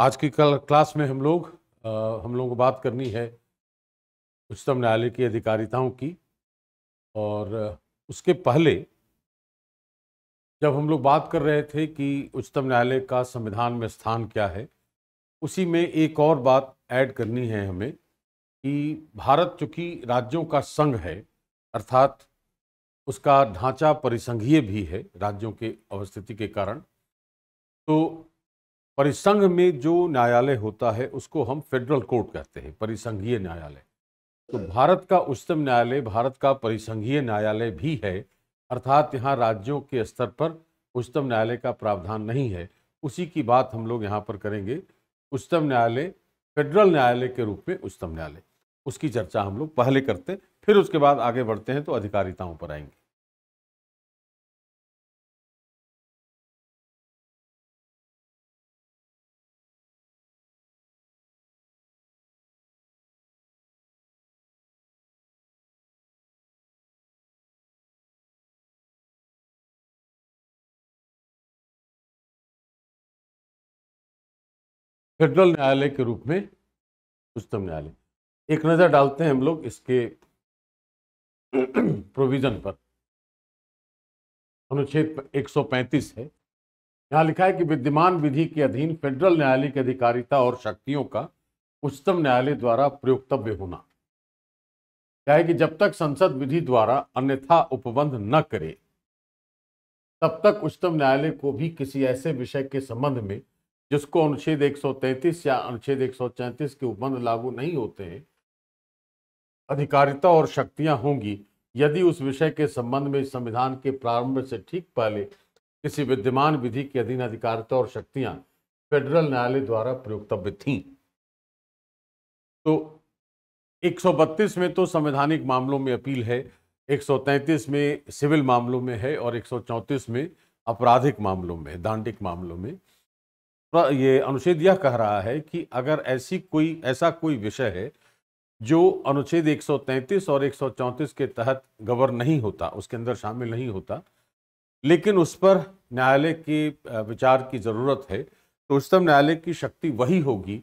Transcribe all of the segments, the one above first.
आज की कल क्लास में हम लोग आ, हम लोगों को बात करनी है उच्चतम न्यायालय की अधिकारिताओं की और उसके पहले जब हम लोग बात कर रहे थे कि उच्चतम न्यायालय का संविधान में स्थान क्या है उसी में एक और बात ऐड करनी है हमें कि भारत चूँकि राज्यों का संघ है अर्थात उसका ढांचा परिसंघीय भी है राज्यों के अवस्थिति के कारण तो परिसंघ में जो न्यायालय होता है उसको हम फेडरल कोर्ट कहते हैं परिसंघीय न्यायालय तो भारत का उच्चतम न्यायालय भारत का परिसंघीय न्यायालय भी है अर्थात यहाँ राज्यों के स्तर पर उच्चतम न्यायालय का प्रावधान नहीं है उसी की बात हम लोग यहाँ पर करेंगे उच्चतम न्यायालय फेडरल न्यायालय के रूप में उच्चतम न्यायालय उसकी चर्चा हम लोग पहले करते फिर उसके बाद आगे बढ़ते हैं तो अधिकारिताओं पर आएंगे फेडरल न्यायालय के रूप में उच्चतम न्यायालय एक नज़र डालते हैं हम लोग इसके प्रोविज़न पर अनुच्छेद 135 है यहाँ लिखा है कि विद्यमान विधि के अधीन फेडरल न्यायालय की अधिकारिता और शक्तियों का उच्चतम न्यायालय द्वारा प्रयोक्तव्य होना क्या है कि जब तक संसद विधि द्वारा अन्यथा उपबंध न करे तब तक उच्चतम न्यायालय को भी किसी ऐसे विषय के संबंध में जिसको अनुच्छेद 133 या अनुच्छेद 134 के उपबंध लागू नहीं होते हैं अधिकारिता और शक्तियां होंगी यदि उस विषय के संबंध में संविधान के प्रारंभ से ठीक पहले किसी विद्यमान विधि के अधीन अधिकारिता और शक्तियां फेडरल न्यायालय द्वारा प्रयुक्तव्य थी तो 132 में तो संवैधानिक मामलों में अपील है 133 में सिविल मामलों में है और 134 में आपराधिक मामलों में दांडिक मामलों में तो ये अनुच्छेद यह कह रहा है कि अगर ऐसी कोई ऐसा कोई विषय है जो अनुच्छेद 133 और 134 के तहत गवर नहीं होता उसके अंदर शामिल नहीं होता लेकिन उस पर न्यायालय के विचार की ज़रूरत है तो उच्चतम न्यायालय की शक्ति वही होगी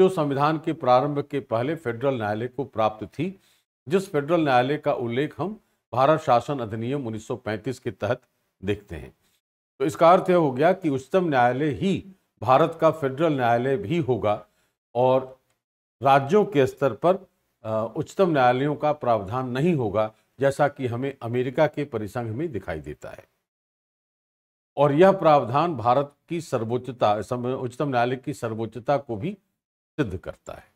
जो संविधान के प्रारंभ के पहले फेडरल न्यायालय को प्राप्त थी जिस फेडरल न्यायालय का उल्लेख हम भारत शासन अधिनियम उन्नीस के तहत देखते हैं तो इसका अर्थ यह हो गया कि उच्चतम न्यायालय ही भारत का फेडरल न्यायालय भी होगा और राज्यों के स्तर पर उच्चतम न्यायालयों का प्रावधान नहीं होगा जैसा कि हमें अमेरिका के परिसंघ में दिखाई देता है और यह प्रावधान भारत की सर्वोच्चता उच्चतम न्यायालय की सर्वोच्चता को भी सिद्ध करता है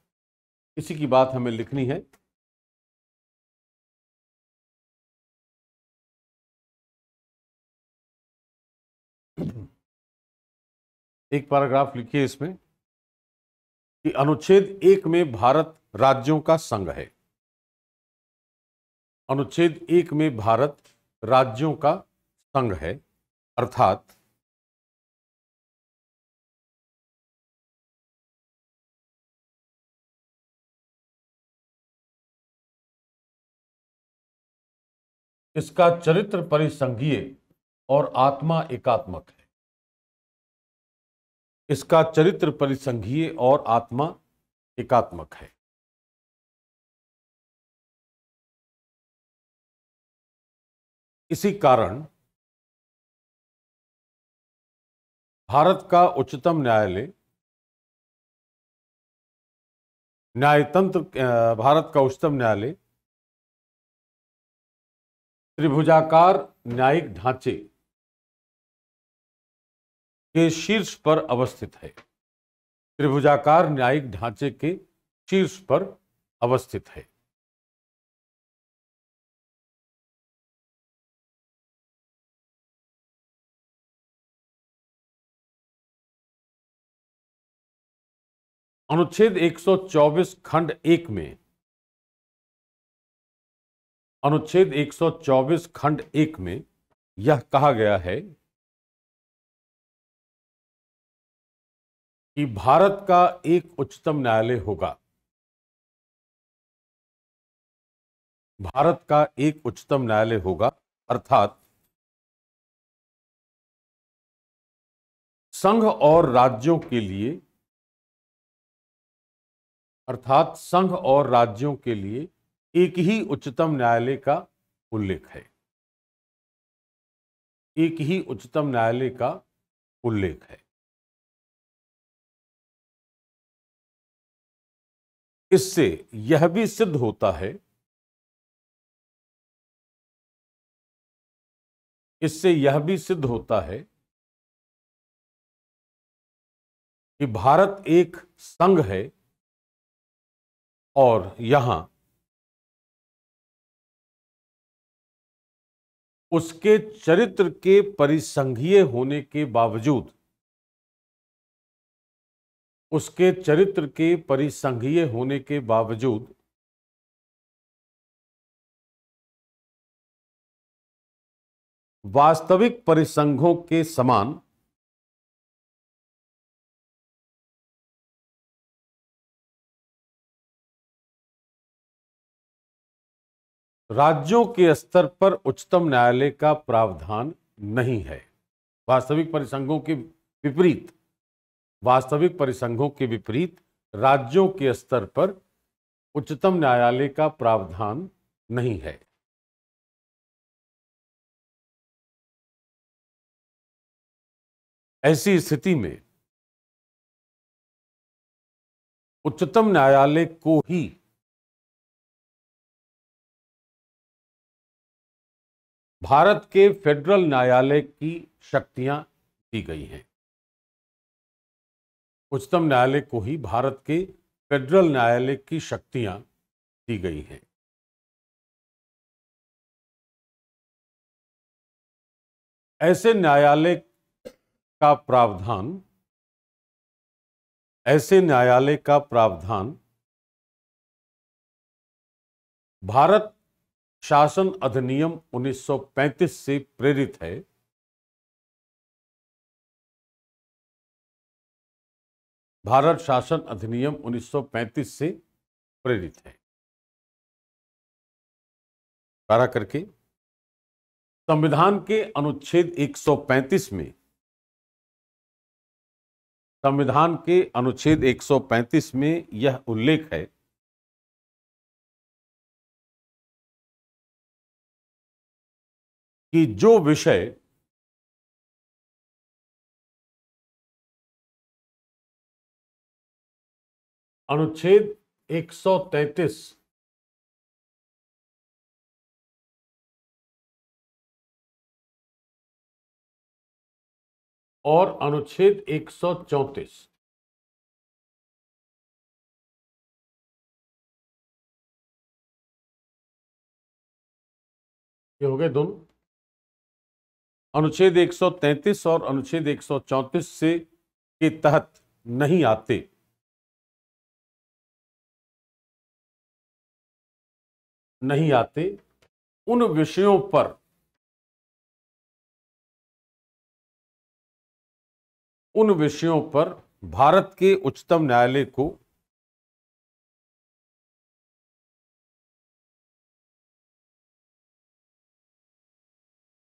इसी की बात हमें लिखनी है एक पैराग्राफ लिखिए इसमें कि अनुच्छेद एक में भारत राज्यों का संघ है अनुच्छेद एक में भारत राज्यों का संघ है अर्थात इसका चरित्र परिसंघीय और आत्मा एकात्मक है इसका चरित्र परिसंघीय और आत्मा एकात्मक है इसी कारण भारत का उच्चतम न्यायालय न्यायतंत्र भारत का उच्चतम न्यायालय त्रिभुजाकार न्यायिक ढांचे के शीर्ष पर अवस्थित है त्रिभुजाकार न्यायिक ढांचे के शीर्ष पर अवस्थित है अनुच्छेद 124 खंड एक में अनुच्छेद 124 खंड एक में यह कहा गया है कि भारत का एक उच्चतम न्यायालय होगा भारत का एक उच्चतम न्यायालय होगा अर्थात संघ और राज्यों के लिए अर्थात संघ और राज्यों के लिए एक ही उच्चतम न्यायालय का उल्लेख है एक ही उच्चतम न्यायालय का उल्लेख है इससे यह भी सिद्ध होता है इससे यह भी सिद्ध होता है कि भारत एक संघ है और यहां उसके चरित्र के परिसंघीय होने के बावजूद उसके चरित्र के परिसंघीय होने के बावजूद वास्तविक परिसंघों के समान राज्यों के स्तर पर उच्चतम न्यायालय का प्रावधान नहीं है वास्तविक परिसंघों के विपरीत वास्तविक परिसंघों के विपरीत राज्यों के स्तर पर उच्चतम न्यायालय का प्रावधान नहीं है ऐसी स्थिति में उच्चतम न्यायालय को ही भारत के फेडरल न्यायालय की शक्तियां दी गई हैं उच्चतम न्यायालय को ही भारत के फेडरल न्यायालय की शक्तियां दी गई हैं ऐसे न्यायालय का प्रावधान ऐसे न्यायालय का प्रावधान भारत शासन अधिनियम 1935 से प्रेरित है भारत शासन अधिनियम 1935 से प्रेरित है पारा करके संविधान के अनुच्छेद 135 में संविधान के अनुच्छेद 135 में यह उल्लेख है कि जो विषय अनुच्छेद 133 और अनुच्छेद 134 ये हो गए दोनों अनुच्छेद 133 और अनुच्छेद 134 से के तहत नहीं आते नहीं आते उन विषयों पर उन विषयों पर भारत के उच्चतम न्यायालय को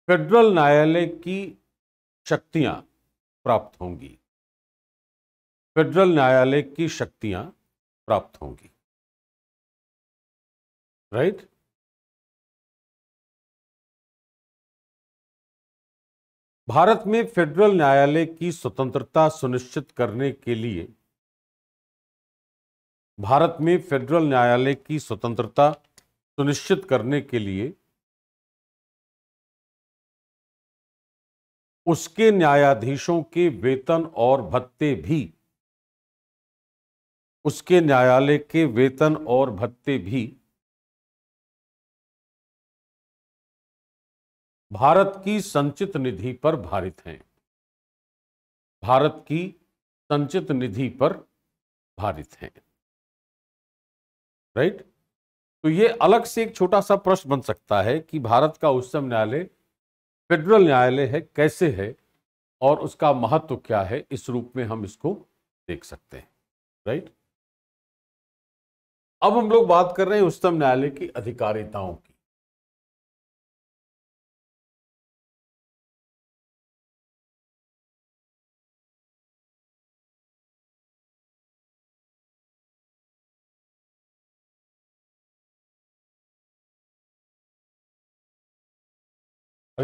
फेडरल न्यायालय की शक्तियां प्राप्त होंगी फेडरल न्यायालय की शक्तियां प्राप्त होंगी राइट right? भारत में फेडरल न्यायालय की स्वतंत्रता सुनिश्चित करने के लिए भारत में फेडरल न्यायालय की स्वतंत्रता सुनिश्चित करने के लिए उसके न्यायाधीशों के वेतन और भत्ते भी उसके न्यायालय के वेतन और भत्ते भी भारत की संचित निधि पर भारित हैं भारत की संचित निधि पर भारित हैं राइट right? तो ये अलग से एक छोटा सा प्रश्न बन सकता है कि भारत का उच्चतम न्यायालय फेडरल न्यायालय है कैसे है और उसका महत्व क्या है इस रूप में हम इसको देख सकते हैं राइट right? अब हम लोग बात कर रहे हैं उच्चतम न्यायालय की अधिकारिताओं की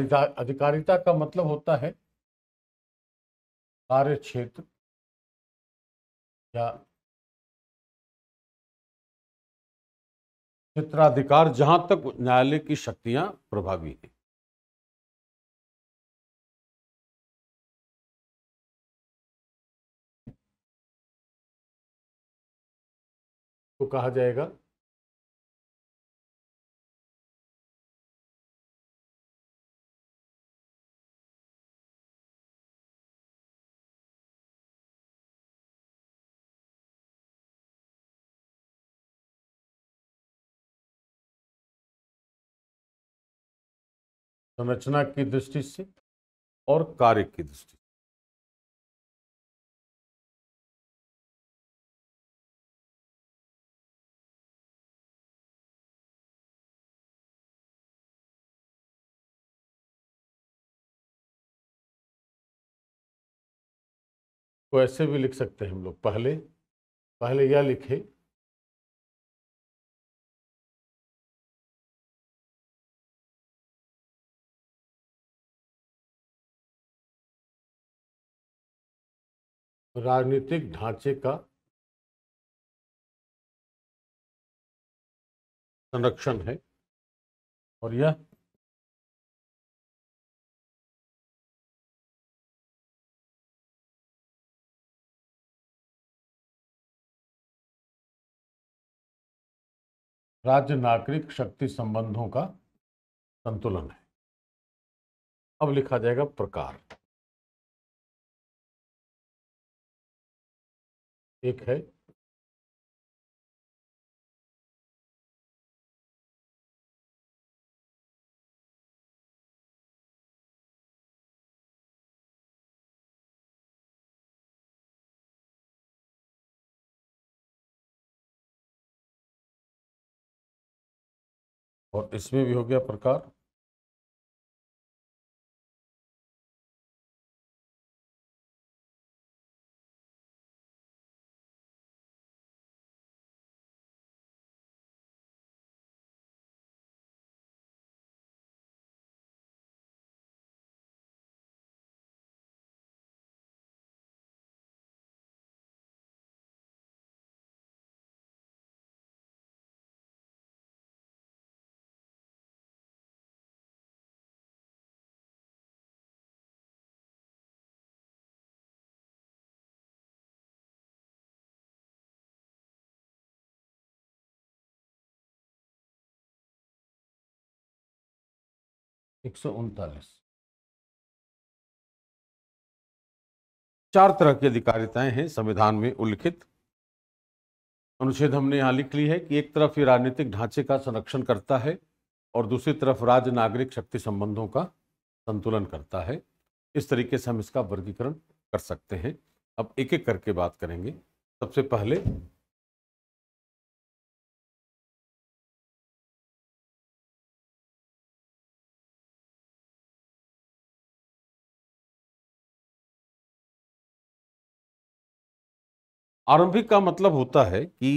अधिकारिता का मतलब होता है कार्य क्षेत्र या क्षेत्राधिकार जहां तक न्यायालय की शक्तियां प्रभावी हैं तो कहा जाएगा संरचना की दृष्टि से और कार्य की दृष्टि से को तो ऐसे भी लिख सकते हैं हम लोग पहले पहले यह लिखे राजनीतिक ढांचे का संरक्षण है और यह राज्य नागरिक शक्ति संबंधों का संतुलन है अब लिखा जाएगा प्रकार एक है और इसमें भी हो गया प्रकार एक सौ उनतालीस चार तरह की अधिकारिताएं हैं संविधान में उल्लिखित अनुच्छेद हमने यहां लिख ली है कि एक तरफ ये राजनीतिक ढांचे का संरक्षण करता है और दूसरी तरफ राज्य नागरिक शक्ति संबंधों का संतुलन करता है इस तरीके से हम इसका वर्गीकरण कर सकते हैं अब एक एक करके बात करेंगे सबसे पहले आरंभिक का मतलब होता है कि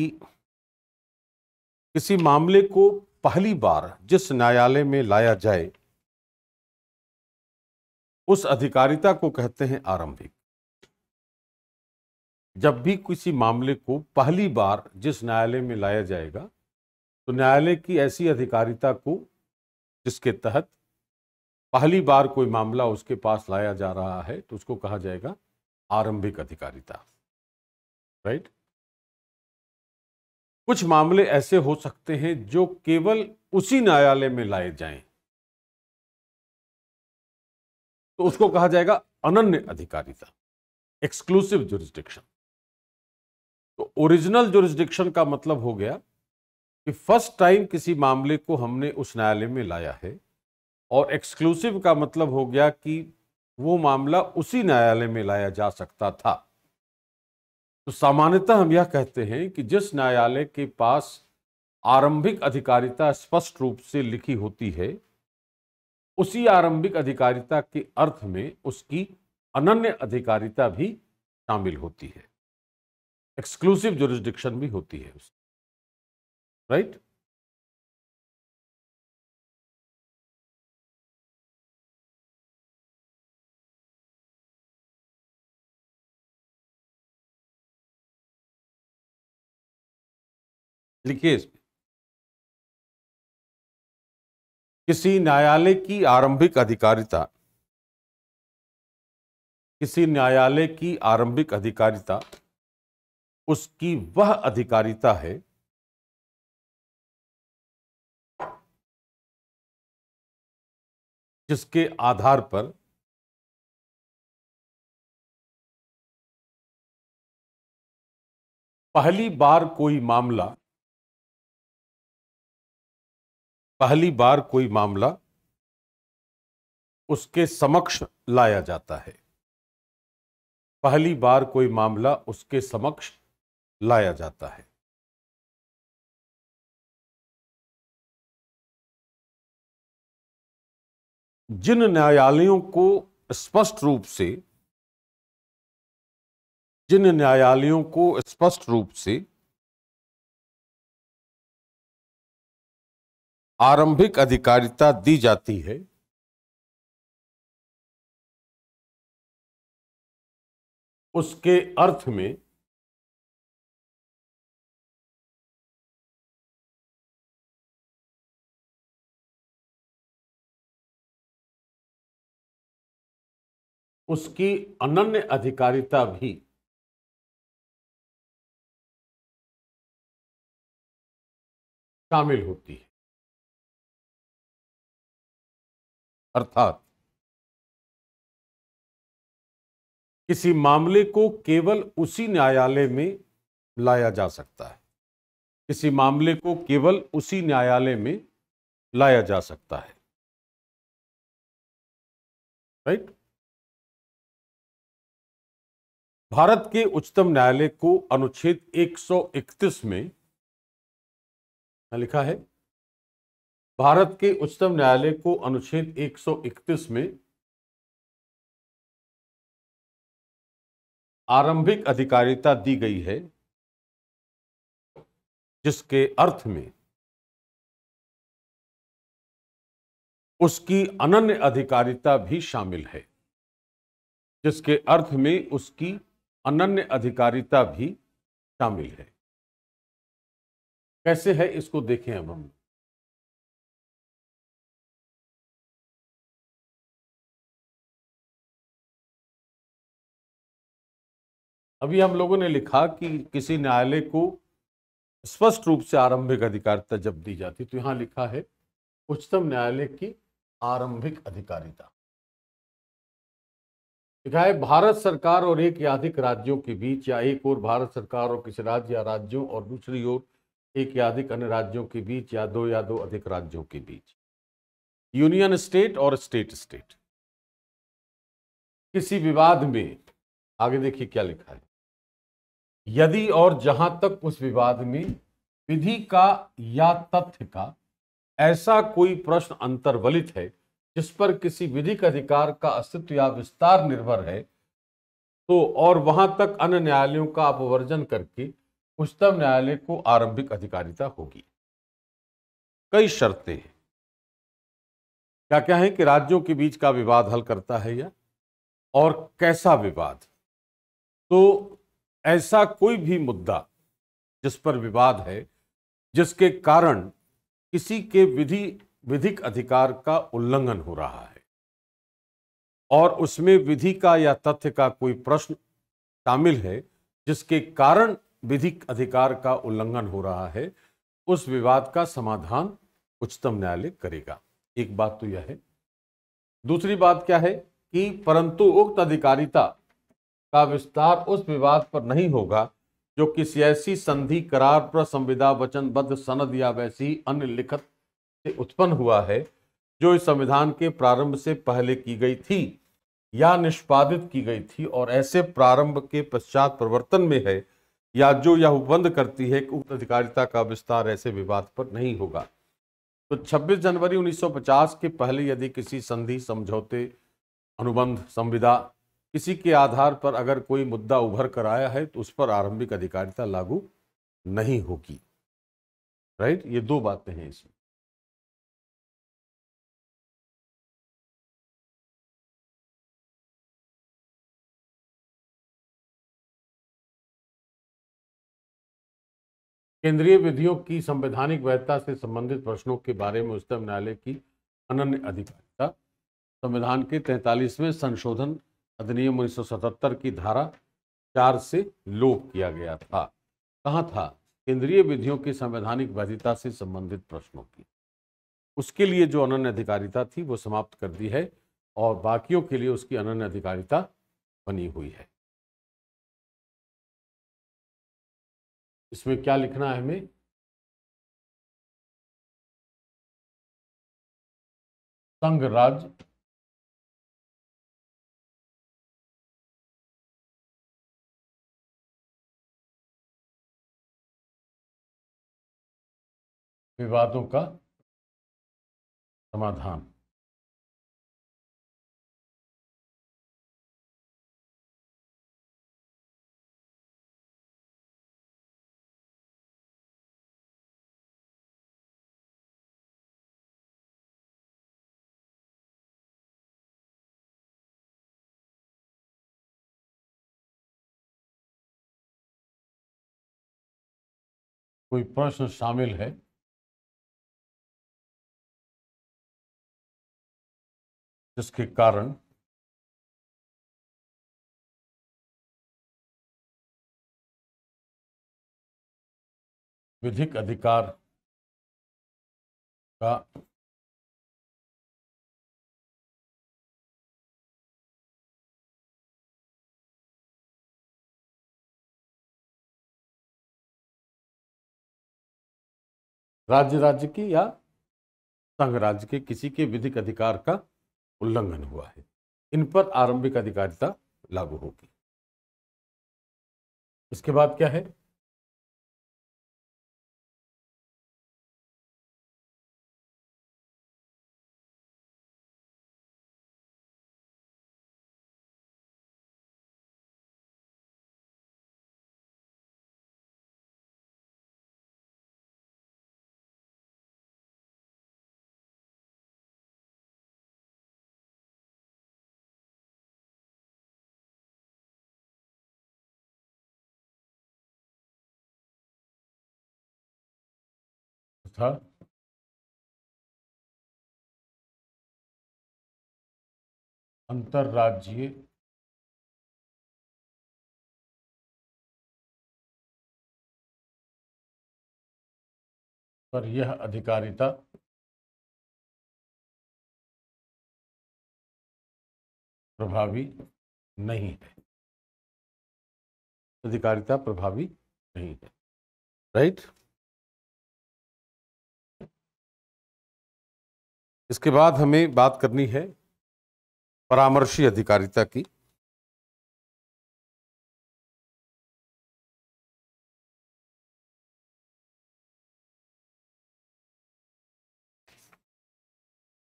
किसी मामले को पहली बार जिस न्यायालय में लाया जाए उस अधिकारिता को कहते हैं आरंभिक जब भी किसी मामले को पहली बार जिस न्यायालय में लाया जाएगा तो न्यायालय की ऐसी अधिकारिता को जिसके तहत पहली बार कोई मामला उसके पास लाया जा रहा है तो उसको कहा जाएगा आरंभिक अधिकारिता राइट कुछ मामले ऐसे हो सकते हैं जो केवल उसी न्यायालय में लाए जाएं तो उसको कहा जाएगा अनन्य अधिकारिता एक्सक्लूसिव जुरिस्डिक्शन तो ओरिजिनल जुरिस्डिक्शन का मतलब हो गया कि फर्स्ट टाइम किसी मामले को हमने उस न्यायालय में लाया है और एक्सक्लूसिव का मतलब हो गया कि वो मामला उसी न्यायालय में लाया जा सकता था तो सामान्यतः हम यह कहते हैं कि जिस न्यायालय के पास आरंभिक अधिकारिता स्पष्ट रूप से लिखी होती है उसी आरंभिक अधिकारिता के अर्थ में उसकी अनन्य अधिकारिता भी शामिल होती है एक्सक्लूसिव जुरिस्डिक्शन भी होती है उसकी राइट right? लिखिए किसी न्यायालय की आरंभिक अधिकारिता किसी न्यायालय की आरंभिक अधिकारिता उसकी वह अधिकारिता है जिसके आधार पर पहली बार कोई मामला पहली बार कोई मामला उसके समक्ष लाया जाता है पहली बार कोई मामला उसके समक्ष लाया जाता है जिन न्यायालयों को स्पष्ट रूप से जिन न्यायालयों को स्पष्ट रूप से आरंभिक अधिकारिता दी जाती है उसके अर्थ में उसकी अनन्य अधिकारिता भी शामिल होती है अर्थात किसी मामले को केवल उसी न्यायालय में लाया जा सकता है किसी मामले को केवल उसी न्यायालय में लाया जा सकता है राइट right? भारत के उच्चतम न्यायालय को अनुच्छेद 131 में लिखा है भारत के उच्चतम न्यायालय को अनुच्छेद 131 में आरंभिक अधिकारिता दी गई है जिसके अर्थ में उसकी अनन्य अधिकारिता भी शामिल है जिसके अर्थ में उसकी अनन्य अधिकारिता भी शामिल है कैसे है इसको देखें अब हम अभी हम लोगों ने लिखा कि किसी न्यायालय को स्पष्ट रूप से आरंभिक अधिकारिता जब दी जाती तो यहां लिखा है उच्चतम न्यायालय की आरंभिक अधिकारिता लिखा है भारत सरकार और एक या अधिक राज्यों के बीच या एक और भारत सरकार और किसी राज्य या राज्यों और दूसरी ओर एक या अधिक अन्य राज्यों के बीच या दो या दो अधिक राज्यों के बीच यूनियन स्टेट और स्टेट स्टेट किसी विवाद में आगे देखिए क्या लिखा है यदि और जहां तक उस विवाद में विधि का या तथ्य का ऐसा कोई प्रश्न अंतर्वलित है जिस पर किसी विधिक अधिकार का अस्तित्व या विस्तार निर्भर है तो और वहां तक अन्य न्यायालयों का अपवर्जन करके उच्चतम न्यायालय को आरंभिक अधिकारिता होगी कई शर्तें हैं क्या क्या है कि राज्यों के बीच का विवाद हल करता है या और कैसा विवाद तो ऐसा कोई भी मुद्दा जिस पर विवाद है जिसके कारण किसी के विधि विधिक अधिकार का उल्लंघन हो रहा है और उसमें विधि का या तथ्य का कोई प्रश्न शामिल है जिसके कारण विधिक अधिकार का उल्लंघन हो रहा है उस विवाद का समाधान उच्चतम न्यायालय करेगा एक बात तो यह है दूसरी बात क्या है कि परंतु उक्त अधिकारिता का विस्तार उस विवाद पर नहीं होगा जो किसी ऐसी संधि करार पर संविदा वचनबद्ध सनद या वैसी अन्य लिखित से उत्पन्न हुआ है जो इस संविधान के प्रारंभ से पहले की गई थी या निष्पादित की गई थी और ऐसे प्रारंभ के पश्चात प्रवर्तन में है या जो यह उपबंध करती है कि उक्त अधिकारिता का विस्तार ऐसे विवाद पर नहीं होगा तो 26 जनवरी 1950 के पहले यदि किसी संधि समझौते अनुबंध संविदा किसी के आधार पर अगर कोई मुद्दा उभर कर आया है तो उस पर आरंभिक अधिकारिता लागू नहीं होगी राइट ये दो बातें हैं इसमें केंद्रीय विधियों की संवैधानिक वैधता से संबंधित प्रश्नों के बारे में उच्चतम न्यायालय की अनन्य अधिकारिता संविधान के तैंतालीसवें संशोधन अधिनियम 1977 की धारा चार से लोप किया गया था कहा था केंद्रीय विधियों की संवैधानिक वैधता से संबंधित प्रश्नों की उसके लिए जो अनन्य अधिकारिता थी वो समाप्त कर दी है और बाकियों के लिए उसकी अनन्य अधिकारिता बनी हुई है इसमें क्या लिखना है हमें संघ राज्य विवादों का समाधान कोई प्रश्न शामिल है जिसके कारण विधिक अधिकार का राज्य राज्य की या संघ राज्य के किसी के विधिक अधिकार का उल्लंघन हुआ है इन पर आरंभिक अधिकारिता लागू होगी इसके बाद क्या है था अंतरराज्य पर यह अधिकारिता प्रभावी नहीं है अधिकारिता प्रभावी नहीं है राइट right? इसके बाद हमें बात करनी है परामर्शी अधिकारिता की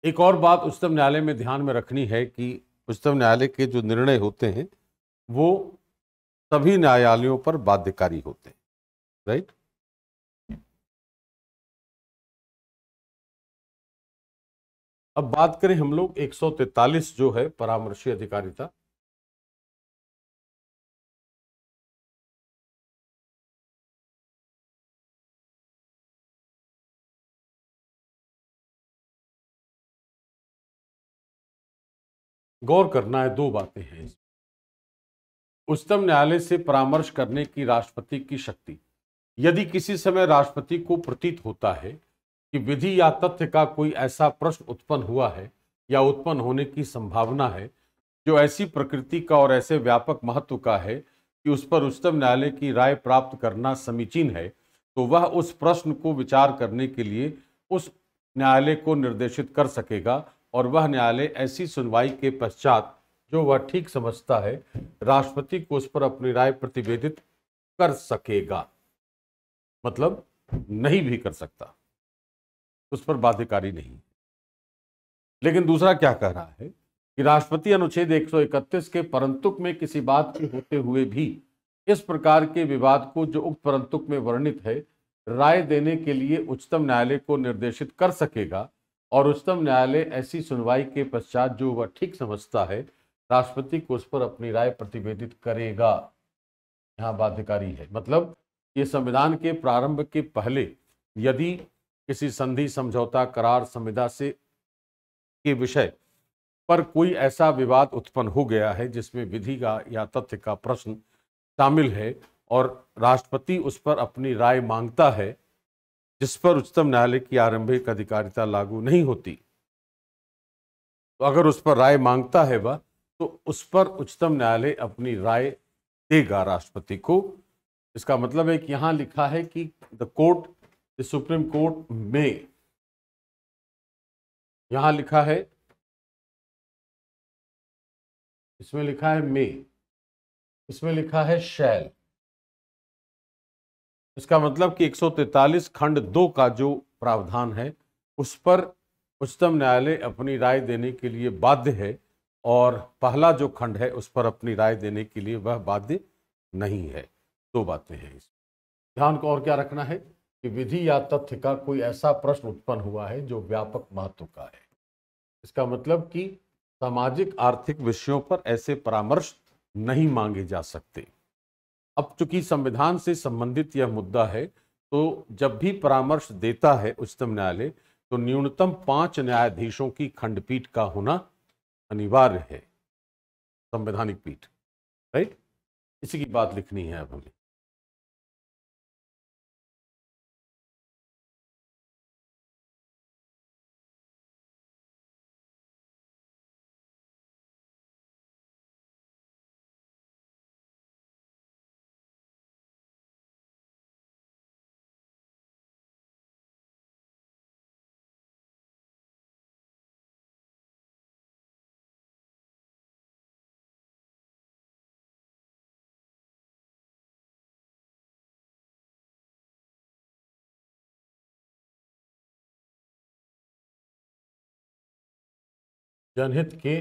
एक और बात उच्चतम न्यायालय में ध्यान में रखनी है कि उच्चतम न्यायालय के जो निर्णय होते हैं वो सभी न्यायालयों पर बाध्यकारी होते हैं राइट अब बात करें हम लोग 143 जो है परामर्शी अधिकारिता गौर करना है दो बातें हैं उच्चतम न्यायालय से परामर्श करने की राष्ट्रपति की शक्ति यदि किसी समय राष्ट्रपति को प्रतीत होता है कि विधि या तथ्य का कोई ऐसा प्रश्न उत्पन्न हुआ है या उत्पन्न होने की संभावना है जो ऐसी प्रकृति का और ऐसे व्यापक महत्व का है कि उस पर उच्चतम न्यायालय की राय प्राप्त करना समीचीन है तो वह उस प्रश्न को विचार करने के लिए उस न्यायालय को निर्देशित कर सकेगा और वह न्यायालय ऐसी सुनवाई के पश्चात जो वह ठीक समझता है राष्ट्रपति को उस पर अपनी राय प्रतिवेदित कर सकेगा मतलब नहीं भी कर सकता उस पर बाध्यकारी नहीं लेकिन दूसरा क्या कह रहा है कि राष्ट्रपति अनुच्छेद 131 के परंतुक में किसी बात के होते हुए भी इस प्रकार के विवाद को जो उक्त परंतुक में वर्णित है राय देने के लिए उच्चतम न्यायालय को निर्देशित कर सकेगा और उच्चतम न्यायालय ऐसी सुनवाई के पश्चात जो वह ठीक समझता है राष्ट्रपति को उस पर अपनी राय प्रतिवेदित करेगा यहाँ बाध्यकारी है मतलब ये संविधान के प्रारंभ के पहले यदि किसी संधि समझौता करार संविदा से के विषय पर कोई ऐसा विवाद उत्पन्न हो गया है जिसमें विधि का या तथ्य का प्रश्न शामिल है और राष्ट्रपति उस पर अपनी राय मांगता है जिस पर उच्चतम न्यायालय की आरंभिक अधिकारिता लागू नहीं होती तो अगर उस पर राय मांगता है वह तो उस पर उच्चतम न्यायालय अपनी राय देगा राष्ट्रपति को इसका मतलब है कि यहां लिखा है कि द कोर्ट कि सुप्रीम कोर्ट में यहां लिखा है इसमें लिखा है मे इसमें लिखा है शैल इसका मतलब कि 143 खंड दो का जो प्रावधान है उस पर उच्चतम न्यायालय अपनी राय देने के लिए बाध्य है और पहला जो खंड है उस पर अपनी राय देने के लिए वह बाध्य नहीं है दो बातें हैं इसमें ध्यान को और क्या रखना है कि विधि या तथ्य का कोई ऐसा प्रश्न उत्पन्न हुआ है जो व्यापक महत्व का है इसका मतलब कि सामाजिक आर्थिक विषयों पर ऐसे परामर्श नहीं मांगे जा सकते अब चूंकि संविधान से संबंधित यह मुद्दा है तो जब भी परामर्श देता है उच्चतम न्यायालय तो न्यूनतम पांच न्यायाधीशों की खंडपीठ का होना अनिवार्य है संवैधानिक पीठ राइट इसी की बात लिखनी है अब हमें जनहित के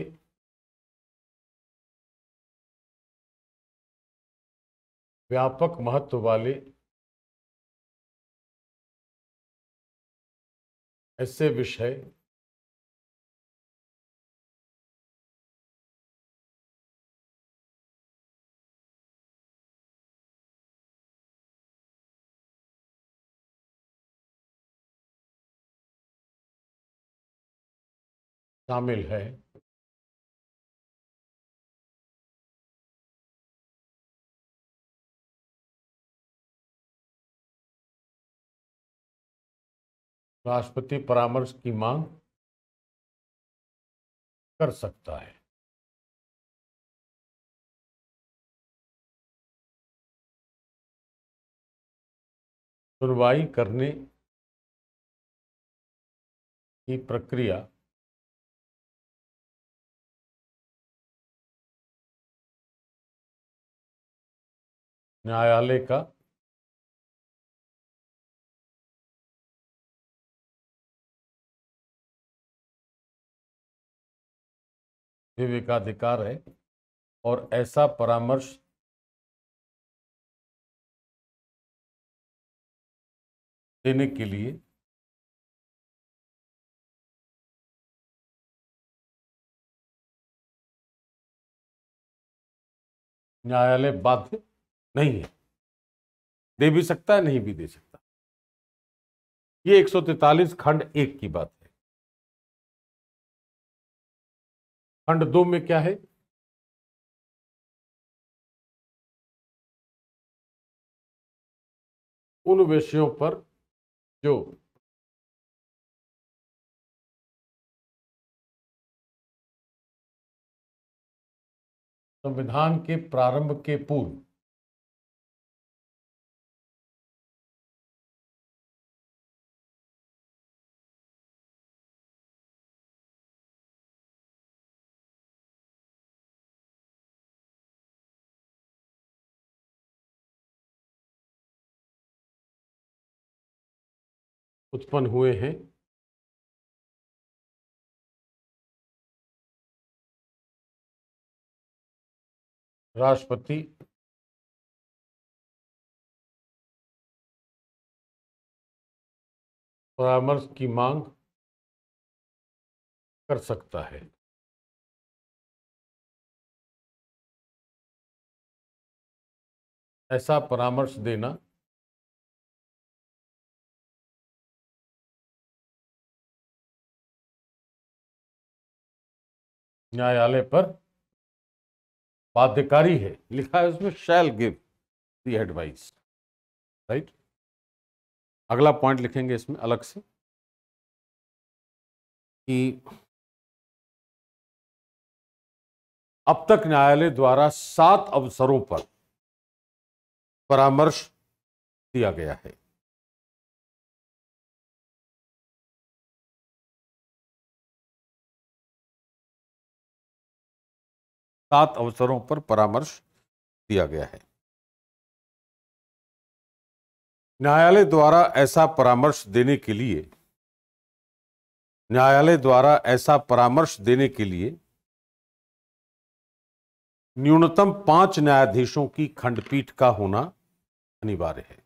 व्यापक महत्व वाले ऐसे विषय शामिल है राष्ट्रपति परामर्श की मांग कर सकता है सुनवाई करने की प्रक्रिया न्यायालय का विवेकाधिकार है और ऐसा परामर्श देने के लिए न्यायालय बाध्य नहीं है दे भी सकता है नहीं भी दे सकता ये 143 खंड एक की बात है खंड दो में क्या है उन विषयों पर जो संविधान के प्रारंभ के पूर्व उत्पन्न हुए हैं राष्ट्रपति परामर्श की मांग कर सकता है ऐसा परामर्श देना न्यायालय पर बाध्यकारी है लिखा है उसमें shall give the advice right अगला पॉइंट लिखेंगे इसमें अलग से कि अब तक न्यायालय द्वारा सात अवसरों पर परामर्श दिया गया है सात अवसरों पर परामर्श दिया गया है न्यायालय द्वारा ऐसा परामर्श देने के लिए न्यायालय द्वारा ऐसा परामर्श देने के लिए न्यूनतम पांच न्यायाधीशों की खंडपीठ का होना अनिवार्य है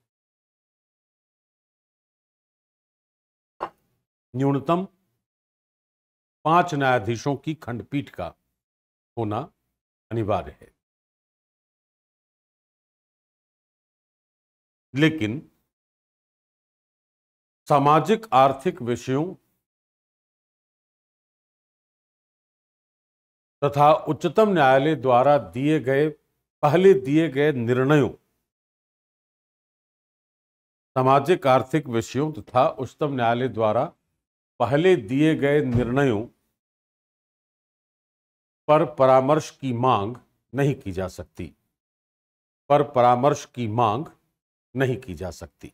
न्यूनतम पांच न्यायाधीशों की खंडपीठ का होना अनिवार्य है लेकिन सामाजिक आर्थिक विषयों तथा उच्चतम न्यायालय द्वारा दिए गए पहले दिए गए निर्णयों सामाजिक आर्थिक विषयों तथा उच्चतम न्यायालय द्वारा पहले दिए गए निर्णयों पर परामर्श की मांग नहीं की जा सकती पर परामर्श की मांग नहीं की जा सकती